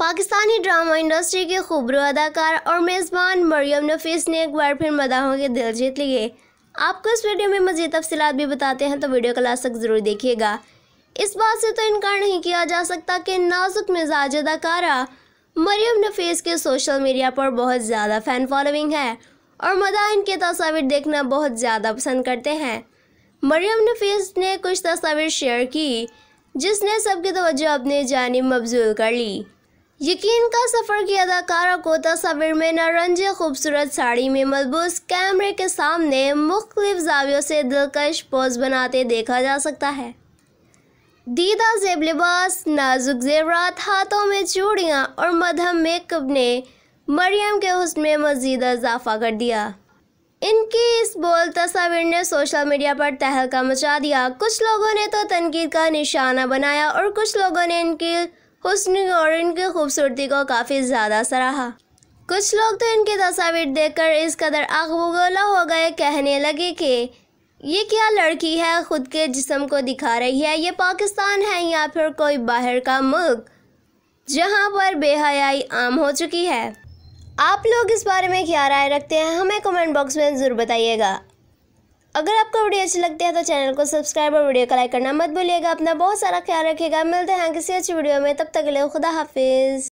Pakistani drama industry के खूबरू अदाकार और मेज़बान मरियम नफीस ने एक बार फिर मदाहों के दिल जीत लिए आपको इस वीडियो में मज़ीद तफसी भी बताते हैं तो वीडियो का लास्ट तक ज़रूर देखिएगा इस बात से तो इनकार नहीं किया जा सकता कि नाजुक मिजाज अदाकारा मरियम नफीस के सोशल मीडिया पर बहुत ज़्यादा फ़ैन फॉलोइंग है और मदा इनके तस्वीर देखना बहुत ज़्यादा पसंद करते हैं मरियम नफीस ने कुछ तस्वीर शेयर की जिसने सबकी तोज्जो अपनी जानब मबजूल कर ली यकीन का सफ़र की अदाकारा को तस्वीर में नारंज खूबसूरत साड़ी में मलबूस कैमरे के सामने मुख्तलिफ जावियों से दिलकश पोज बनाते देखा जा सकता है दीदा जेब लिबास नाजुक जेवरात हाथों में चूड़ियाँ और मधम मेकअप ने मरियम के हुस्न में मज़ीद इजाफा कर दिया इनकी इस बोल तस्वीर ने सोशल मीडिया पर तहलका मचा दिया कुछ लोगों ने तो तनकीद का निशाना बनाया और कुछ लोगों ने इनकी हुस्न और इनकी खूबसूरती को काफ़ी ज़्यादा सराहा कुछ लोग तो इनकी तस्वीर देखकर इस कदर आगबोगला हो गए कहने लगे कि ये क्या लड़की है ख़ुद के जिसम को दिखा रही है ये पाकिस्तान है या फिर कोई बाहर का मुल्क जहाँ पर बेहयाई आम हो चुकी है आप लोग इस बारे में क्या राय रखते हैं हमें कमेंट बॉक्स में ज़रूर बताइएगा अगर आपको वीडियो अच्छी लगती है तो चैनल को सब्सक्राइब और वीडियो का लाइक करना मत भूलिएगा अपना बहुत सारा ख्याल रखिएगा मिलते हैं किसी अच्छी वीडियो में तब तक के लिए खुदा हाफिज़